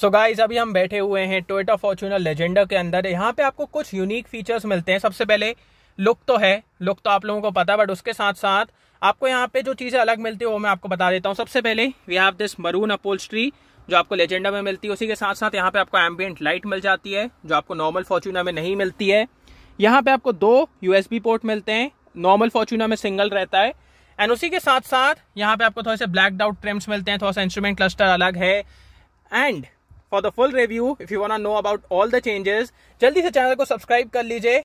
सो so guys अभी हम बैठे हुए हैं टोयटा फॉर्चूनर लेजेंडर के अंदर यहाँ पे आपको कुछ यूनिक फीचर्स मिलते हैं सबसे पहले लुक तो है लुक तो आप लोगों को पता है बट उसके साथ साथ आपको यहाँ पे जो चीज़ें अलग मिलती है वो मैं आपको बता देता हूँ सबसे पहले we have this maroon upholstery जो आपको लेजेंडर में मिलती है उसी के साथ साथ यहाँ पे आपको एम्बियंट लाइट मिल जाती है जो आपको नॉर्मल फॉर्चूनर में नहीं मिलती है यहाँ पे आपको दो यूएसबी पोर्ट मिलते हैं नॉर्मल फॉर्चूनर में सिंगल रहता है एंड उसी के साथ साथ यहाँ पे आपको थोड़े से ब्लैक डाउट ट्रिम्स मिलते हैं थोड़ा सा इंस्ट्रूमेंट क्लस्टर अलग है and for the full review if you wanna know about all the changes जल्दी से चैनल को सब्सक्राइब कर लीजिए